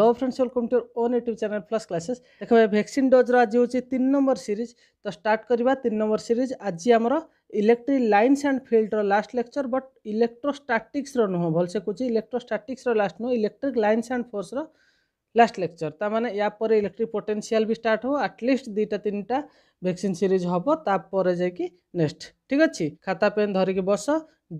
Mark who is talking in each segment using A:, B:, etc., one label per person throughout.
A: hello friends welcome to own YouTube channel plus classes ଦେଖ vaccine ଡୋଜ୍ର ଆଜି ହେଉଛି ତିନି ନମ୍ବର ସିରିଜ୍ ତ ଷ୍ଟାର୍ଟ କରିବା ତିନି ନମ୍ବର ସିରିଜ୍ ଆଜି ଆମର ইলেকট্রিক লাইন্স অ্যান্ড ফিল্ডর লাস্ট লেকচর বট ইলেকট্রোস্টাটিক্সর নুহ ভালসে কুচি ইলেকট্রোস্টাটিক্সর লাস্ট নুহ ইলেকট্রিক লাইন্স অ্যান্ড ফোর্সর লাস্ট লেকচর তা মানে ইয়াপরে ইলেকট্রিক পোটেনসিয়াল বি স্টার্ট হো আটলিস্ট দুইটা তিনটা ভ্যাকসিন সিরিজ হব তাপরে যাইকি নেক্সট ঠিক ଅଛି ଖାତା ପେନ୍ ଧରିକି ବସ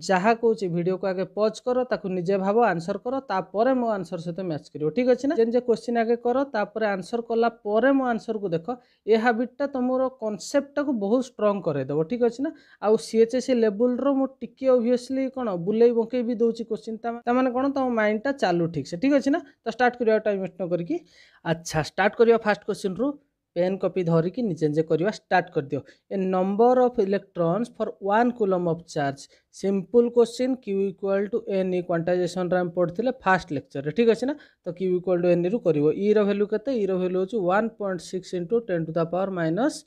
A: ଯାହା କହୁଛି ଭିଡ଼ିଓକୁ ଆଗେ ପଜ୍ କର ତାକୁ ନିଜେ ଭାବ ଆନ୍ସର କର ତାପରେ ମୋ ଆନ୍ସର ସହିତ ମ୍ୟାଚ୍ କରିବ ଠିକ୍ ଅଛି ନା ଯେନ୍ ଯେ କ୍ୱେଶ୍ଚିନ୍ ଆଗେ କର ତାପରେ ଆନ୍ସର କଲା ପରେ ମୋ ଆନ୍ସରକୁ ଦେଖ ଏ ହାବିଟଟା ତୁମର କନସେପ୍ଟଟାକୁ ବହୁତ ଷ୍ଟ୍ରଙ୍ଗ କରାଇଦେବ ଠିକ୍ ଅଛି ନା ଆଉ ସିଏଚ୍ଏସ୍ସି ଲେବୁଲ୍ର ମୁଁ ଟିକିଏ ଅଭିୟସଲି କ'ଣ ବୁଲେଇ ବଙ୍କେଇ ବି ଦେଉଛି କ୍ୱେଶ୍ଚିନ୍ ତାମାନେ କ'ଣ ତୁମ ମାଇଣ୍ଡଟା ଚାଲୁ ଠିକ୍ ସେ ଠିକ୍ ଅଛି ନା ତ ଷ୍ଟାର୍ଟ କରିବା ଟାଇମ୍ ୱେଷ୍ଟ ନ କରିକି ଆଚ୍ଛା ଷ୍ଟାର୍ଟ କରିବା ଫାର୍ଷ୍ଟ କ୍ୱେଶ୍ଚିନ୍ରୁ ପେନ୍ କପି ଧରିକି ନିଜେ ନିଜେ କରିବା ଷ୍ଟାର୍ଟ କରିଦିଅ a number of electrons for one coulomb of charge simple question q equal to n e କ୍ୱାଣ୍ଟାଇଜେସନ୍ରେ ଆମେ ପଢ଼ିଥିଲେ ଫାର୍ଷ୍ଟ ଲେକ୍ଚର୍ରେ ଠିକ୍ ଅଛି ନା ତ କ୍ୟୁ ଇକ୍ୱାଲ୍ ଟୁ ଏନ୍ଇରୁ କରିବ ଇର ଭ୍ୟାଲ୍ୟୁ କେତେ ଇର ଭ୍ୟାଲ୍ୟୁ ହେଉଛି one point six into ten to the power minus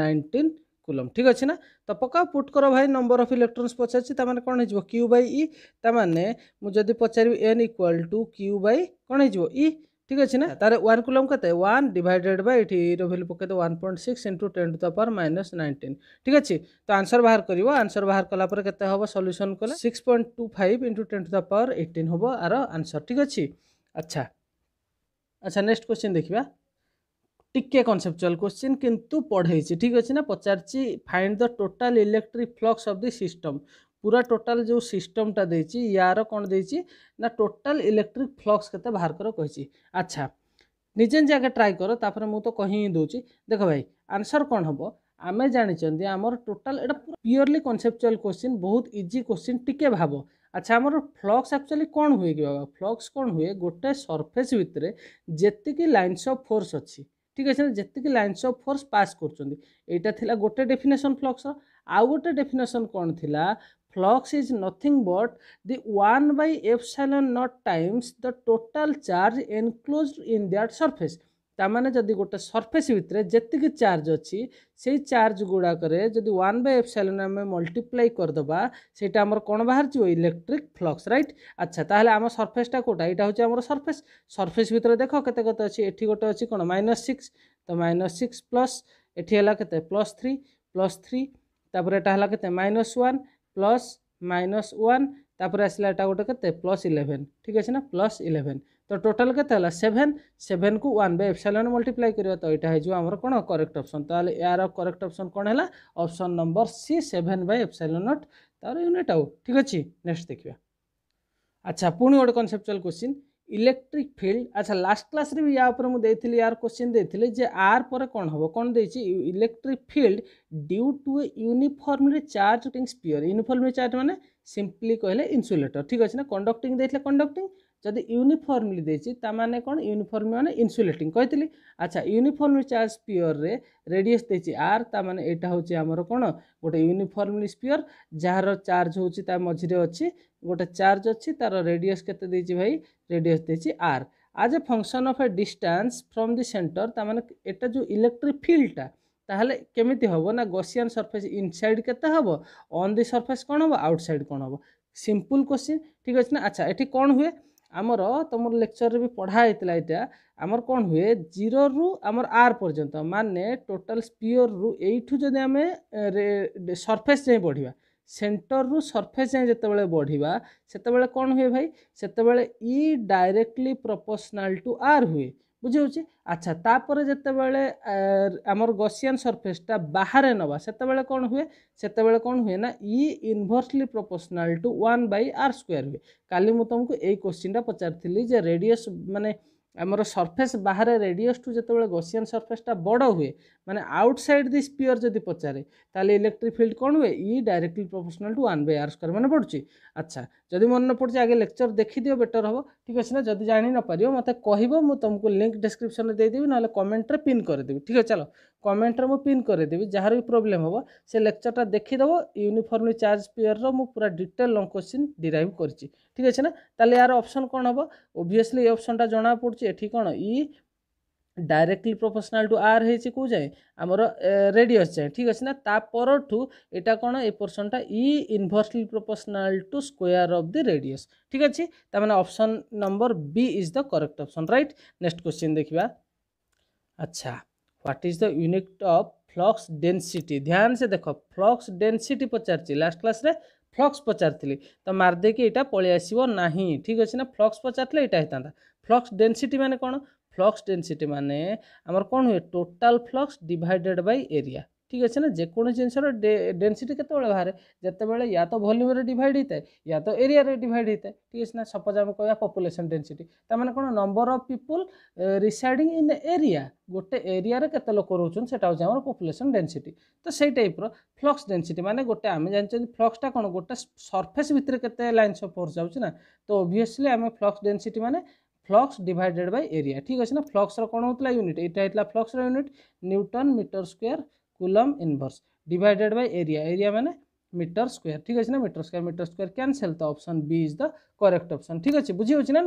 A: nineteen coulomb ଠିକ୍ ଅଛି ନା ତ ପକାଅ ପୁଟ୍ କର ଭାଇ ନମ୍ବର ଅଫ୍ ଇଲେକ୍ଟ୍ରନ୍ସ ପଚାରିଛି ତାମାନେ କ'ଣ ହେଇଯିବ କ୍ୟୁ ବାଇ ଇ ତାମାନେ ମୁଁ ଯଦି ପଚାରିବି n equal to q by କ'ଣ ହେଇଯିବ ଇ ঠিক আছে না তার ওয়ান কুলম কত ওয়ান ডিভাইডেড বাই এটি ভ্যালু পকাই one point six into ten to the power minus nineteen ঠিক আছে তো আনসর বাহার করব আনসর বাহার কলাপরে কত হব সল্যুসন কলে six point two five into ten to the power eighteen হব আর আনসর ঠিক আছে আচ্ছা আচ্ছা নেক্সট কোশ্চিন দেখা টিকে কনসেপচুয়াল কোশ্চিন কিন্তু পড়াইছি ঠিক আছে না পচারছি find the total electric flux of the system ପୁରା ଟୋଟାଲ୍ ଯେଉଁ ସିଷ୍ଟମ୍ଟା ଦେଇଛି ୟାର କ'ଣ ଦେଇଛି ନା ଟୋଟାଲ୍ ଇଲେକ୍ଟ୍ରିକ୍ ଫ୍ଲକ୍ସ କେତେ ବାହାର କର କହିଛି ଆଚ୍ଛା ନିଜେ ନିଜେ ଆଗେ ଟ୍ରାଏ କର ତାପରେ ମୁଁ ତ କହି ହିଁ ଦେଉଛି ଦେଖ ଭାଇ ଆନ୍ସର୍ କ'ଣ ହେବ ଆମେ ଜାଣିଛନ୍ତି ଆମର ଟୋଟାଲ୍ ଏଇଟା ପିଓରଲି କନସେପଚୁଆଲ୍ କୋଶ୍ଚିନ୍ ବହୁତ ଇଜି କୋଶ୍ଚିନ୍ ଟିକେ ଭାବ ଆଚ୍ଛା ଆମର ଫ୍ଲକ୍ସ ଆକ୍ଚୁଆଲି କ'ଣ ହୁଏ କି ବାବା ଫ୍ଲକ୍ସ କ'ଣ ହୁଏ ଗୋଟେ ସର୍ଫେସ୍ ଭିତରେ ଯେତିକି ଲାଇନ୍ସ ଅଫ୍ ଫୋର୍ସ ଅଛି ଠିକ୍ ଅଛି ନା ଯେତିକି ଲାଇନ୍ସ ଅଫ୍ ଫୋର୍ସ ପାସ୍ କରୁଛନ୍ତି ଏଇଟା ଥିଲା ଗୋଟେ ଡେଫିନେସନ୍ ଫ୍ଲକ୍ସର ଆଉ ଗୋଟେ ଡେଫିନେସନ୍ କ'ଣ ଥିଲା flux is nothing but the 1 by epsilon naught times the total charge enclosed in that surface তার যদি গোটে সরফেস ভিতরে যেতিকি চার্জ অছি সেই চার্জ গুড়াকরে যদি ওয়ান বাই এফসাইলন আমি মল্টিপ্লাই করদেবা সেটা আমার কোণ বাহারছি ইলেকট্রিক ফ্লক্স রাইট আচ্ছা তাহলে আমার সরফেসটা কোটা এটা হচ্ছে আমার সরফেস সরফেস ভিতরে দেখ কেতে কত অছি এটি গোটে অছি কোণ মাইনস সিক্স তো মাইনস সিক্স প্লস এটি হল কেতে প্লস থ্রি প্লস থ্রি তারপরে এটা হল কেতে minus one plus minus one তাপরে আসলে এটা গোটে কেতে প্লস ইলেভেন ঠিক আছে না প্লস ইলেভেন তো টোটাল কেতে হল সেভেন সেভেন কু ওয়ান বাই এফসাইলন মল্টিপ্লাই করিব তো এটা হয়ে আমার কোণ করেক্ট অপসন তাহলে এর করেক্ট অপসন কোণ হল option number C seven by epsilon not তার ইউনিট আউ ঠিক আছে নেক্সট দেখবা আচ্ছা পুঁ গোটে কনসেপচুয়াল কোশ্চিন ইলেকট্রিক ফিল্ড আচ্ছা লাস্ট ক্লাসে বি ইয়া উপরে মু দেইଥିଲି ইয়ার কোশ্চেন দেইଥିଲି যে আর পরে কোন হবো কোন দেইছি electric field due to a uniformly charge টিং স্পিয়র ইউনিফর্মলি চার্জ মানে সিম্পলি কহিলে ইনসুলেটর ঠিক আছে না কন্ডক্টিং দেইছিলে কন্ডক্টিং ଯଦି ୟୁନିଫର୍ମଲି ଦେଇଛି ତା'ମାନେ କ'ଣ ୟୁନିଫର୍ମ ମାନେ ଇନ୍ସୁଲେଟିଂ କହିଥିଲି ଆଚ୍ଛା ୟୁନିଫର୍ମଲି ଚାର୍ଜ ସ୍ପିୟରରେ ରେଡ଼ିୟସ୍ ଦେଇଛି ଆର୍ ତା'ମାନେ ଏଇଟା ହେଉଛି ଆମର କ'ଣ ଗୋଟେ ୟୁନିଫର୍ମଲି ସ୍ପିୟର ଯାହାର ଚାର୍ଜ ହେଉଛି ତା ମଝିରେ ଅଛି ଗୋଟେ ଚାର୍ଜ ଅଛି ତା'ର ରେଡ଼ିୟସ୍ କେତେ ଦେଇଛି ଭାଇ ରେଡ଼ିୟସ୍ ଦେଇଛି R as a function of a distance from the centre ତା'ମାନେ ଏଇଟା ଯେଉଁ ଇଲେକ୍ଟ୍ରିକ୍ ଫିଲ୍ଡଟା ତାହେଲେ କେମିତି ହେବ ନା ଗସିଆନ୍ ସର୍ଫେସ୍ ଇନସାଇଡ଼୍ କେତେ ହେବ ଅନ୍ ଦି ସର୍ଫେସ୍ କ'ଣ ହେବ ଆଉଟସାଇଡ଼୍ କ'ଣ ହେବ ସିମ୍ପୁଲ୍ କୋଶ୍ଚିନ୍ ଠିକ୍ ଅଛି ନା ଆଚ୍ଛା ଏଠି କ'ଣ ହୁଏ ଆମର ତୁମର ଲେକ୍ଚରରେ ବି ପଢ଼ା ହେଇଥିଲା ଏଇଟା ଆମର କ'ଣ ହୁଏ ଜିରୋରୁ ଆମର ଆର୍ ପର୍ଯ୍ୟନ୍ତ ମାନେ ଟୋଟାଲ୍ ସ୍ପିଓରରୁ ଏଇଠୁ ଯଦି ଆମେ ସର୍ଫେସ୍ ଯାଏଁ ବଢ଼ିବା ସେଣ୍ଟରରୁ ସର୍ଫେସ୍ ଯାଏଁ ଯେତେବେଳେ ବଢ଼ିବା ସେତେବେଳେ କ'ଣ ହୁଏ ଭାଇ ସେତେବେଳେ E directly proportional to R ହୁଏ ବୁଝିହେଉଛି ଆଚ୍ଛା ତାପରେ ଯେତେବେଳେ ଆମର ଗସିଆନ ସର୍ଫେସ୍ଟା ବାହାରେ ନେବା ସେତେବେଳେ କ'ଣ ହୁଏ ସେତେବେଳେ କ'ଣ ହୁଏ ନା E inversely proportional to one by R square ହୁଏ କାଲି ମୁଁ ତୁମକୁ ଏଇ କୋଶ୍ଚିନ୍ଟା ପଚାରିଥିଲି ଯେ ରେଡ଼ିଏସ୍ ମାନେ ଆମର ସର୍ଫେସ୍ ବାହାରେ ରେଡ଼ିଏସ୍ଠୁ ଯେତେବେଳେ ଗସିଆନ ସର୍ଫେସ୍ଟା ବଡ଼ ହୁଏ মানে আউটসাইড দি পিওর যদি পচারে তাহলে ইলেকট্রিক ফিল্ড কোণ হুয়ে E directly proportional to one by R square মানে পড়ুছি আচ্ছা যদি মনে ন পড়ছে আগে লেকচর দিও বেটর হব ঠিক আছে না যদি জানি নপারিব মতো কহব মু তোমাকে লিঙ্ক ডেসক্রিপশনে দিয়েদেবি নহলে কমেন্টরে পিন করে দেবি ঠিক আছে চলো কমেন্টরে মু পিন করে দেবি যার বি প্রোবলেম হব সে লেকচরটা দেখিদেব ইউনিফর্মলি চার্জ পিওরর মু পুরা ডিটেল লং কোশ্চিন ডিরাইভ করছি ঠিক আছে না তাহলে ইয়ার অপশন কোণ হব ওভিয়সলি এই অপশনটা জনা পড়ছে এটি কোণ E directly proportional to R ହେଇଛି କୋଉ ଯାଏଁ ଆମର ରେଡିୟସ୍ ଯାଏଁ ଠିକ୍ ଅଛି ନା ତା ପରଠୁ ଏଇଟା କ'ଣ ଏ ପୋର୍ସନଟା E inversely proportional to square of the radius ଠିକ୍ ଅଛି ତାମାନେ option number B is the correct option right next question ଦେଖିବା ଆଚ୍ଛା what is the unit of flux density ଧ୍ୟାନ ସେ ଦେଖ ଫ୍ଲକ୍ସ ଡେନ୍ସିଟି ପଚାରିଛି ଲାଷ୍ଟ କ୍ଲାସ୍ରେ ଫ୍ଲକ୍ସ ପଚାରିଥିଲି ତ ମାରିଦେଇକି ଏଇଟା ପଳେଇ ଆସିବ ନାହିଁ ଠିକ୍ ଅଛି ନା ଫ୍ଲକ୍ସ ପଚାରିଥିଲେ ଏଇଟା ହେଇଥାନ୍ତା ଫ୍ଲକ୍ସ ଡେନ୍ସିଟି ମାନେ କ'ଣ ফ্লক্স ডেনসিটি মানে আমার কোণ হুয়ে total flux divided by area ঠিক আছে না যেকোনো জিনিসর ডেনসিটি কেতবে বাহারে যেতবে ইয়া তো ভଲ୍ୟୁମ୍ରେ ডিভাইড হয়ে ইয়া তো এরিয়ারে ডিভাইড হয়ে ঠিক আছে না সপোজ আমি কয়া পপুলেশন ডেনসিটি তার মানে কোণ number of people residing in area গোটে এরিয়ারে কত লোক রোচন সেটা হচ্ছে আমার পপুলেশন ডেনসিটি তো সেই টাইপর ফ্লক্স ডেনসিটি মানে গোটে আমি জানিছেন ফ্লক্সটা কোণ গোটে সরফেস ভিতরে কত লাইনস অফ ফোর্স যাচ্ছে না তো অবভিয়সলি আমি ফ্লক্স ডেনসিটি মানে फ्लक्स डिवाइडेड बाय एरिया ठीक अच्छे ना फ्लक्स कौन होता यूनिट यहाँ flux unit newton metre square coulomb inverse divided by area area मैंने मीटर स्क्वेयर ठीक अच्छे ना metre square metre square cancel तो option B is the correct option ठीक अच्छे बुझी हो ना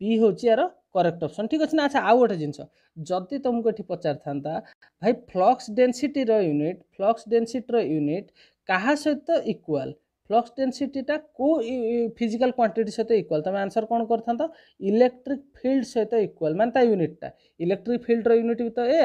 A: बी हो यार करेक्ट अप्सन ठीक अच्छे ना अच्छा आउ गोटे जिन जदि तुमको ये पचार था भाई फ्लक्स डेनसीटर यूनिट फ्लक्स डेनसीटर यूनिट क्या सहित इक्वाल फ्लक्स डेनसीटा को फिजिकाल क्वांटिटी सहित इक्वाल तुम आंसर कौन कर इलेक्ट्रिक फिल्ड सहित इक्वाल मैंने ता यूनिटा इलेक्ट्रिक फिल्डर यूनिट भी तो ए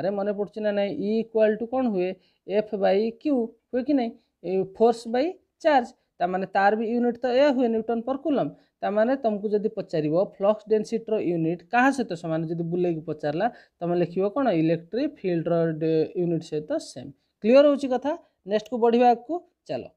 A: आरे मन पड़े ना ना इक्वाल टू कौन हुए एफ बै क्यू हुए कि नहीं फोर्स बै चार्ज तमें तार भी यूनिट तो यह हुए न्यूटन पर कुलम तमें तुमको जब पचार फ्लक्स डेनसीटर यूनिट क्या सहित सामने जब बुले पचारा तुम लिख कौन इलेक्ट्रिक फिल्डर यूनिट सहित सेम क्लीयर हो कथा नेक्स्ट को बढ़िया को चलो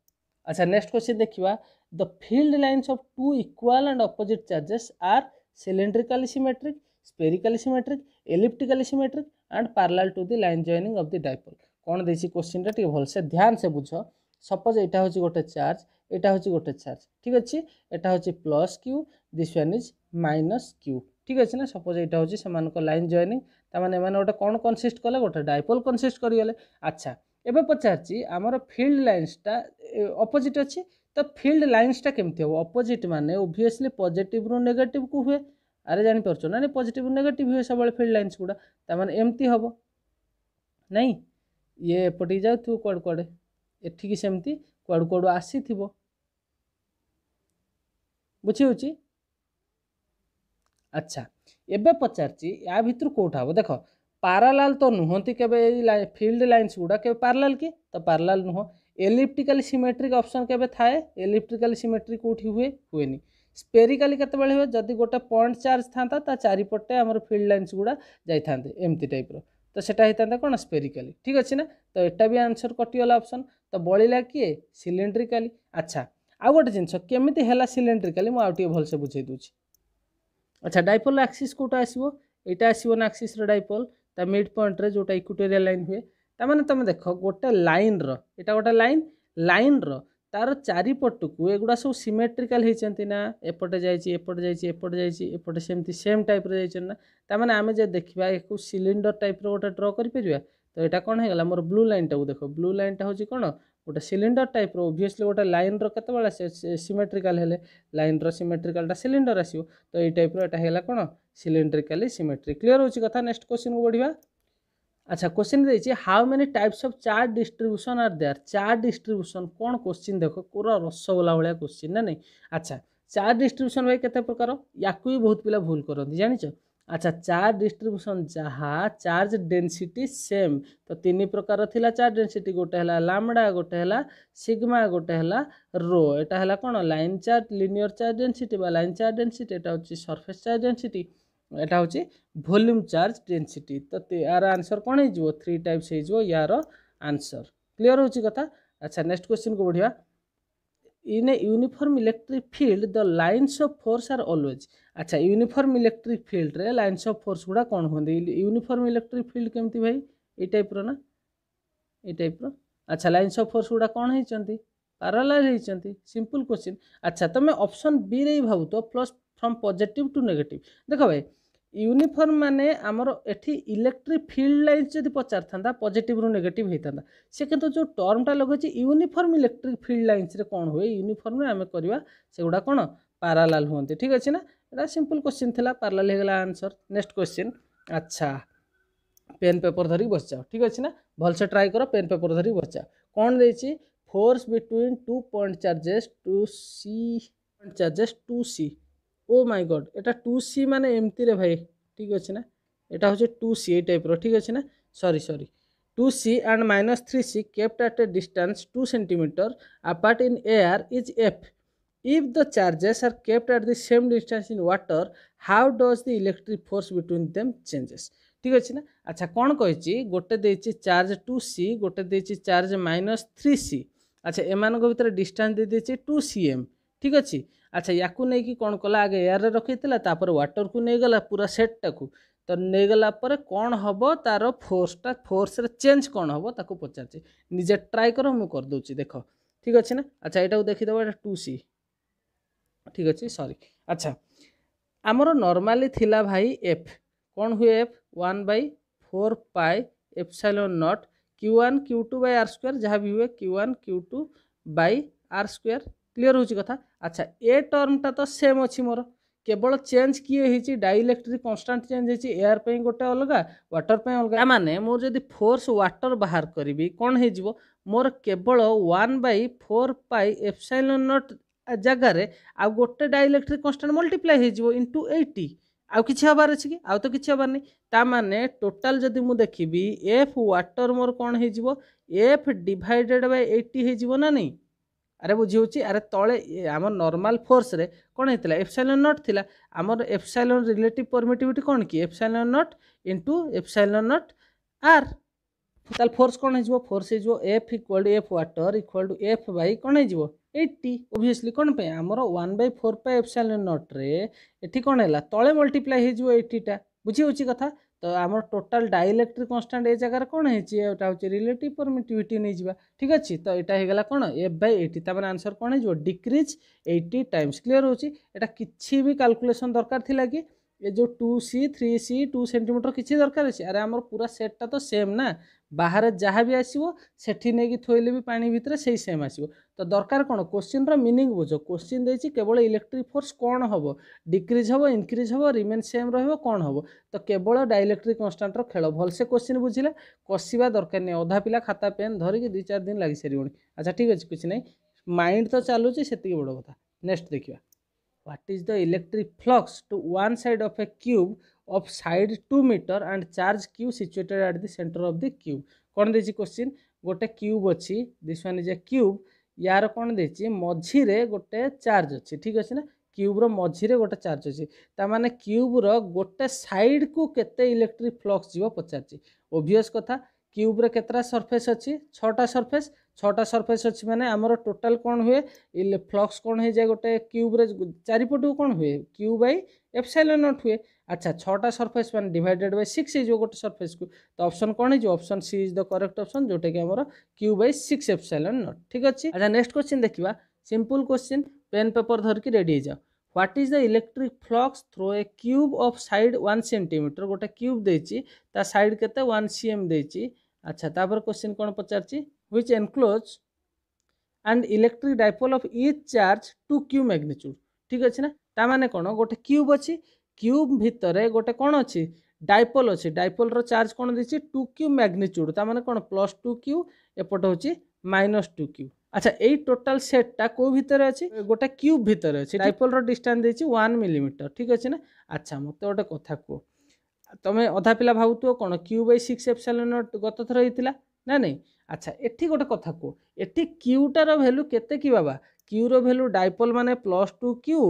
A: আচ্ছা ନେକ୍ସଟ କ୍ୱେଶ୍ଚିନ୍ ଦେଖିବା the field lines of two equal and opposite charges are cylindrically symmetric spherically symmetric elliptically symmetric and parallel to the line joining of the dipole କ'ଣ ଦେଇଛି କ୍ୱେଶ୍ଚିନ୍ଟା ଟିକେ ଭଲସେ ଧ୍ୟାନ ସେ ବୁଝ ସପୋଜ୍ ଏଇଟା ହେଉଛି ଗୋଟେ ଚାର୍ଜ ଏଇଟା ହେଉଛି ଗୋଟେ ଚାର୍ଜ ଠିକ୍ ଅଛି ଏଇଟା ହେଉଛି plus q this one is minus q ଠିକ୍ ଅଛି ନା ସପୋଜ୍ ଏଇଟା ହେଉଛି ସେମାନଙ୍କ ଲାଇନ୍ ଜଏନିଂ ତାମାନେ ଏମାନେ ଗୋଟେ କ'ଣ କନସିଷ୍ଟ କଲେ ଗୋଟେ ଡାଇପୋଲ୍ କନସିଷ୍ଟ କରିଗଲେ ଆଚ୍ଛା এবার পচারছি আমার ফিল্ড লাইন্সটা অপোজিট অছি তো ফিল্ড লাইন্সটা কেমতি হব অপোজিট মানে ওভিয়সলি পজিটিভ রু নেগেটিভ কু হুয়ে আরে জাঁপারছ না পজিটিভ নেগেটিভ হুয়ে সবুলে ফিল্ড লাইন্স গুড়া তার মানে এমতি হব নাই ইয়ে এপটিকি যাওথিব কুয়াড়ে কুয়াড়ে এঠিকি সেমতি কুয়াড়ু কুয়াড়ু আসিথিব বুঝি হচ্ছে আচ্ছা এবে পচারছি ইয়া ভিতর কোটা হব দেখো ପାରାଲାଲ ତ ନୁହନ୍ତି କେବେ ଏଇ ଫିଲ୍ଡ ଲାଇନ୍ସ ଗୁଡ଼ା କେବେ ପାରାଲାଲ କି ତ ପାରାଲାଲ ନୁହଁ ଏଲିପ୍ଟିକାଲି ସିମେଟ୍ରିକ୍ ଅପସନ୍ କେବେ ଥାଏ ଏଲିପ୍ଟିକାଲି ସିମେଟ୍ରି କେଉଁଠି ହୁଏ ହୁଏନି ସ୍ପେରିକାଲି କେତେବେଳେ ହୁଏ ଯଦି ଗୋଟେ ପଏଣ୍ଟ ଚାର୍ଜ ଥାନ୍ତା ତା ଚାରିପଟେ ଆମର ଫିଲ୍ଡ ଲାଇନ୍ସ ଗୁଡ଼ା ଯାଇଥାନ୍ତେ ଏମିତି ଟାଇପ୍ର ତ ସେଇଟା ହେଇଥାନ୍ତା କ'ଣ ସ୍ପେରିକାଲି ଠିକ୍ ଅଛି ନା ତ ଏଟା ବି ଆନ୍ସର୍ କଟିଗଲା ଅପସନ୍ ତ ବଳିଲା କିଏ ସିଲିଣ୍ଡ୍ରିକାଲି ଆଚ୍ଛା ଆଉ ଗୋଟେ ଜିନିଷ କେମିତି ହେଲା ସିଲିଣ୍ଡ୍ରିକାଲି ମୁଁ ଆଉ ଟିକେ ଭଲସେ ବୁଝେଇ ଦେଉଛି ଆଚ୍ଛା ଡାଇପୋଲ୍ ଆକ୍ସିସ୍ କେଉଁଟା ଆସିବ ଏଇଟା ଆସିବ ନା ଆକ୍ସିସ୍ର ଡାଇପୋଲ୍ তা ମିଡ୍ ପଏଣ୍ଟରେ ଯେଉଁଟା ଇକ୍ୱଟୋରିଆଲ ଲାଇନ୍ ହୁଏ ତାମାନେ ତୁମେ ଦେଖ ଗୋଟେ ଲାଇନ୍ର ଏଇଟା ଗୋଟେ ଲାଇନ୍ ଲାଇନ୍ର ତା'ର ଚାରିପଟକୁ ଏଗୁଡ଼ା ସବୁ ସିମେଟ୍ରିକାଲ ହେଇଛନ୍ତି ନା ଏପଟେ ଯାଇଛି ଏପଟେ ଯାଇଛି ଏପଟେ ଯାଇଛି ଏପଟେ ସେମିତି ସେମ୍ ଟାଇପ୍ର ଯାଇଛନ୍ତି ନା ତାମାନେ ଆମେ ଯଦି ଦେଖିବା ଏକୁ ସିଲିଣ୍ଡର ଟାଇପ୍ର ଗୋଟେ ଡ୍ର କରିପାରିବା ତ ଏଇଟା କ'ଣ ହେଇଗଲା ମୋର ବ୍ଲୁ ଲାଇନ୍ଟାକୁ ଦେଖ ବ୍ଲୁ ଲାଇନ୍ଟା ହେଉଛି କ'ଣ ଗୋଟେ ସିଲିଣ୍ଡର ଟାଇପ୍ର ଓଭିୟସ୍ଲି ଗୋଟେ ଲାଇନ୍ର କେତେବେଳେ ସିମେଟ୍ରିକାଲ୍ ହେଲେ ଲାଇନ୍ର ସିମେଟ୍ରିକାଲ୍ଟା ସିଲିଣ୍ଡର ଆସିବ ତ ଏଇ ଟାଇପ୍ର ଏଇଟା ହେଲା କ'ଣ ସିଲିଣ୍ଡ୍ରିକାଲି ସିମେଟ୍ରି କ୍ଲିୟର୍ ହେଉଛି କଥା ନେକ୍ସଟ କୋଶ୍ଚିନ୍କୁ ବଢ଼ିବା ଆଚ୍ଛା କୋଶ୍ଚିନ୍ ଦେଇଛି how many types of charge distribution are there charge distribution କ'ଣ କୋଶ୍ଚିନ୍ ଦେଖ ପୁରା ରସଗୋଲା ଭଳିଆ କୋଶ୍ଚିନ୍ ନା ନାହିଁ ଆଚ୍ଛା ଚାର୍ଟ ଡିଷ୍ଟ୍ରିବ୍ୟୁସନ୍ ଭାଇ କେତେ ପ୍ରକାର ୟାକୁ ବି ବହୁତ ପିଲା ଭୁଲ କରନ୍ତି ଜାଣିଛ আচ্ছা ଚାର୍ଜ ଡିଷ୍ଟ୍ରିବ୍ୟୁସନ୍ ଯାହା ଚାର୍ଜ ଡେନ୍ସିଟି ସେମ୍ ତ ତିନି ପ୍ରକାର ଥିଲା ଚାର୍ଜ ଡେନ୍ସିଟି ଗୋଟେ ହେଲା ଲାମ୍ଡ଼ା ଗୋଟେ ହେଲା ସିଗ୍ମା ଗୋଟେ ହେଲା ରୋ ଏଇଟା ହେଲା କ'ଣ line charge linear charge density ବା ଲାଇନ୍ ଚାର୍ଜ ଡେନ୍ସିଟି ଏଇଟା ହେଉଛି ସର୍ଫେସ୍ ଚାର୍ଜ ଡେନ୍ସିଟି ଏଇଟା ହେଉଛି ଭଲ୍ୟୁମ୍ ଚାର୍ଜ ଡେନ୍ସିଟି ତ ଏହାର ଆନ୍ସର୍ କ'ଣ ହେଇଯିବ ଥ୍ରୀ ଟାଇପ୍ସ ହେଇଯିବ ୟାର ଆନ୍ସର୍ କ୍ଲିଅର୍ ହେଉଛି କଥା ଆଚ୍ଛା ନେକ୍ସଟ କ୍ୱେଶ୍ଚିନ୍କୁ ବଢ଼ିବା in a uniform electric field the lines of force are always আচ্ছা ইউনিফর্ম ইলেকট্রিক ফিল্ডরে লাইন্স অফ ফোর্স গুড়া কোণ হুঁতে ইউনিফর্ম ইলেকট্রিক ফিল্ড কেমতি ভাই এই টাইপর না এই টাইপর আচ্ছা লাইন্স অফ ফোর্স গুড়া কোণ হয়েছেন প্যারালাল হয়েছেন সিম্পল কোশ্চিন আচ্ছা তুমি অপশন বি রে ভাবুত plus from positive to negative দেখ ভাই ୟୁନିଫର୍ମ ମାନେ ଆମର ଏଠି ଇଲେକ୍ଟ୍ରିକ୍ ଫିଲ୍ଡ ଲାଇନ୍ସ ଯଦି ପଚାରିଥାନ୍ତା ପଜିଟିଭରୁ ନେଗେଟିଭ୍ ହେଇଥାନ୍ତା ସେ କିନ୍ତୁ ଯେଉଁ ଟର୍ମଟା ଲଗାଇଛି ୟୁନିଫର୍ମ ଇଲେକ୍ଟ୍ରିକ୍ ଫିଲ୍ଡ ଲାଇନ୍ସରେ କ'ଣ ହୁଏ ୟୁନିଫର୍ମରେ ଆମେ କରିବା ସେଗୁଡ଼ା କ'ଣ ପାରାଲାଲ୍ ହୁଅନ୍ତି ଠିକ୍ ଅଛି ନା ଏଇଟା ସିମ୍ପଲ୍ କ୍ୱେଶ୍ଚିନ୍ ଥିଲା ପାରାଲାଲ୍ ହେଇଗଲା ଆନ୍ସର୍ ନେକ୍ସଟ କ୍ୱେଶ୍ଚିନ୍ ଆଚ୍ଛା ପେନ୍ ପେପର୍ ଧରିକି ବସିଯାଅ ଠିକ୍ ଅଛି ନା ଭଲସେ ଟ୍ରାଏ କର ପେନ୍ ପେପର୍ ଧରିକି ବସିଯାଅ କ'ଣ ଦେଇଛି force between two point charges two C point charges two C oh my god এটা টু ସି ମାନେ ଏମିତିରେ ଭାଇ ଠିକ୍ ଅଛି ନା ଏଇଟା ହେଉଛି ଟୁ ସି ଏଇ ଟାଇପ୍ର ଠିକ୍ ଅଛି ନା sorry sorry two C and minus three C kept at a distance two centimetre apart in air is F if the charges are kept at the same distance in water how does the electric force between them changes ঠিক আছে না আচ্ছা কোণ কইছি গোটে দেইছি charge two C গোটে দেইছি চার্জ মাইনাস থ্রি সি আচ্ছা এমানক ভিতরে ডিস্টান্স দিয়ে দিয়েছি টু সি এম ঠিক আছে আচ্ছা ୟାକୁ ନେଇକି କ'ଣ କଲା ଆଗେ ଏୟାରରେ ରଖିଥିଲା ତାପରେ ୱାଟରକୁ ନେଇଗଲା ପୁରା ସେଟ୍ଟାକୁ ତ ନେଇଗଲା ପରେ କ'ଣ ହେବ ତା'ର ଫୋର୍ସଟା ଫୋର୍ସରେ ଚେଞ୍ଜ କ'ଣ ହେବ ତାକୁ ପଚାରୁଛି ନିଜେ ଟ୍ରାଏ କର ମୁଁ କରିଦେଉଛି ଦେଖ ଠିକ୍ ଅଛି ନା ଆଚ୍ଛା ଏଇଟାକୁ ଦେଖିଦେବ ଏଇଟା ଟୁ ସି ଠିକ୍ ଅଛି ସରି ଆଚ୍ଛା ଆମର ନର୍ମାଲି ଥିଲା ଭାଇ ଏଫ୍ କ'ଣ ହୁଏ F one by four pi epsilon not q one q two by R square ଯାହା ବି ହୁଏ q one q two by R square clear ହେଉଛି କଥା আচ্ছা এ ଟର୍ମଟା ତ ସେମ୍ ଅଛି ମୋର কেবল চেঞ্জ কি হয়েছে ডাইলেকট্রিক কনস্টাট চেঞ্জ হয়েছে এয়ার পাই গোটা অলগা ওয়াটর পাই অলগা মানে মু যদি ফোর্স ওয়াটর বাহার করিবি কোন হইযিব মোর কেবল 1 বাই 4 পাই এপসাইলন নট জায়গায় আউ গোটে ডাইলেকট্রিক কনস্টাট মল্টিপ্লাই হইযিব ইনটু 80 আউ কিছু হবার আছে কি আউ তো কিছু হবার নাই তা মানে টোটাল যদি মু দেখিবি এফ ওয়াটর মোর কোন হইযিব এফ ডিভাইডেড বাই 80 হইযিব না নাই ଆରେ ବୁଝିହେଉଛି ଆରେ ତଳେ ଆମର ନର୍ମାଲ୍ ଫୋର୍ସରେ କ'ଣ ହେଇଥିଲା ଏଫ୍ସାଇଲନ୍ ନଟ୍ ଥିଲା ଆମର ଏଫ୍ସାଇଲନ୍ ରିଲେଟିଭ୍ ପରମିଟିଭିଟି କ'ଣ କି epsilon not into epsilon not R ତାହେଲେ ଫୋର୍ସ କ'ଣ ହେଇଯିବ ଫୋର୍ସ ହେଇଯିବ F equal to F water equal to F by କ'ଣ ହେଇଯିବ ଏଇଟି ଓଭିୟସ୍ଲି କ'ଣ ପାଇଁ ଆମର one by four pi epsilon ନଟ୍ରେ ଏଠି କ'ଣ ହେଲା ତଳେ ମଲ୍ଟିପ୍ଲାଏ ହେଇଯିବ ଏଇଟିଟା ବୁଝିହେଉଛି କଥା তো আমার টোটাল ডাইলেকট্রিক কনস্টান্ট এই জায়গার কোণ হয়েছে এটা হচ্ছে রিলেটিভ পরমিটিভিটি নিয়ে যা ঠিক আছে তো এটা হয়ে গেল কোণ এফ বাই এইটি তার মানে আনসর কোণ হয়ে ডিক্রিজ এইটি টাইমস ক্লিয়ার হচ্ছে এটা কিছু বি ক্যালকুলেসন দরকার লা কি ए जो two C three C two centimetre କିଛି ଦରକାର ଅଛି ଆରେ ଆମର ପୁରା ସେଟ୍ଟା ତ ସେମ୍ ନା ବାହାରେ ଯାହା ବି ଆସିବ ସେଠି ନେଇକି ଥୋଇଲେ ବି ପାଣି ଭିତରେ ସେଇ ସେମ୍ ଆସିବ ତ ଦରକାର କ'ଣ କୋଶ୍ଚିନ୍ର ମିନିଂ ବୁଝ କୋଶ୍ଚିନ୍ ଦେଇଛି କେବଳ ଇଲେକ୍ଟ୍ରିକ୍ ଫୋର୍ସ କ'ଣ ହେବ ଡିକ୍ରିଜ୍ ହେବ ଇନକ୍ରିଜ୍ ହେବ ରିମେନ୍ ସେମ୍ ରହିବ କ'ଣ ହେବ ତ କେବଳ ଡାଇଲେକ୍ଟ୍ରିକ୍ କନଷ୍ଟାଣ୍ଟର ଖେଳ ଭଲସେ କୋଶ୍ଚିନ୍ ବୁଝିଲେ କଷିବା ଦରକାର ନାହିଁ ଅଧା ପିଲା ଖାତା ପେନ୍ ଧରିକି ଦୁଇ ଚାରି ଦିନ ଲାଗିସାରିବଣି ଆଚ୍ଛା ଠିକ୍ ଅଛି କିଛି ନାହିଁ ମାଇଣ୍ଡ ତ ଚାଲୁଛି ସେତିକି ବଡ଼ କଥା ନେକ୍ସଟ ଦେଖିବା what is the electric flux to one side of a cube of side 2 meter and charge q situated at the center of the cube কোন দেছি কোশ্চিন গোটে কিউব অছি this one is a cube ইয়ার কোন দেছি মঝিরে গোটে charge অছি ঠিক আছে না কিউব্র মঝিরে গোটে চার্জ অছি তা মানে কিউব্র গোটে সাইড কু কেতে ইলেকট্রিক ফ্লক্স যাব পচারছি ওভিয়স কথা क्यूब्रे के सरफेस अच्छी छटा सरफेस छटा सरफेस अच्छी मैंने आमर टोटाल कौन हुए फ्लक्स कौन हो जाए गोटे क्यूब्रे चारिपट कौन हुए क्यू बै एफसाइल नट हुए अच्छा छटा सरफेस मैंने डिवाइडेड बै सिक्स हो गोटे सरफेस को तो अप्सन कौन हो C is the correct option जोटा कि क्यू बै सिक्स एफसाइल नट ठीक अच्छे अच्छा नेक्स्ट क्वेश्चन देखा सिंपल क्वेश्चन पेन पेपर धरिकी रेडी हो जाओ what is the electric flux through a cube of side one centimetre गोटे क्यूब देती सैड के वन सी एम देती আচ্ছা তারপর কোশ্চিন কোণ পচারছি which enclose an electric dipole of each charge two q magnitude ঠিক আছে না তা মানে কোণ গোটে কিউব অছি কিউব ভিতরে গোটে কোণ অছি ডাইপোল অছি ডাইপোলর চার্জ কোণ দিয়েছি টু কিউ ম্যাগনিଚ୍ୟୁড তা মানে কোণ প্লস টু কিউ এপট হচ্ছে মাইনস টু কিউ আচ্ছা এই টোটাল সেটটা কেউ ভিতরে অছি গোটা কিউব ভিতরে অছি ডাইপোলর ডিষ্টান্স দিয়েছি ওয়ান মিলিমিটর ঠিক আছে না আচ্ছা মতো গোটে কথা কুহ তুমি অধা পিলা ভাবুথ কোণ কিউ বাই সিক্স এপসাইলন গত থর হয়েছিল না নাই আচ্ছা এটি গোটে কথা কুহ এটি কিউটার ভ্যালু কেতে কি বাবা কিউর ভ্যালু ডাইপোল মানে plus two q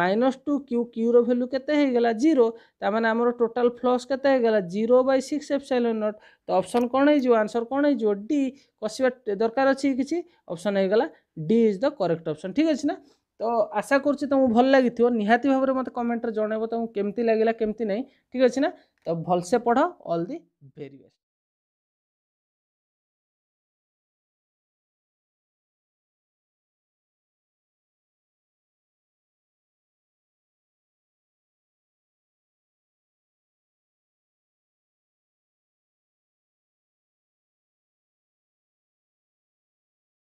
A: minus two q কিউর ভ্যালু কেতে হয়ে গেলা জিরো তার মানে আমার টোটাল ফ্লস কেতে হয়ে গেলা zero by six epsilon not তো অপশন কোণ হয়ে আনসর কোণ হয়ে ডি কষবা দরকার অছি কিছু অপশন হয়ে গেলা D is the correct option ঠিক আছে না তো আশা করছি তোমাকে ভাল লাগিথিব নিহাতি ভাবে মতো কমেন্টরে জনাইব তোমাকে কেমতি লাগিলা কেমতি নাই ঠিক আছে না তো ভালসে পড় অল দি ভেরি বেস্ট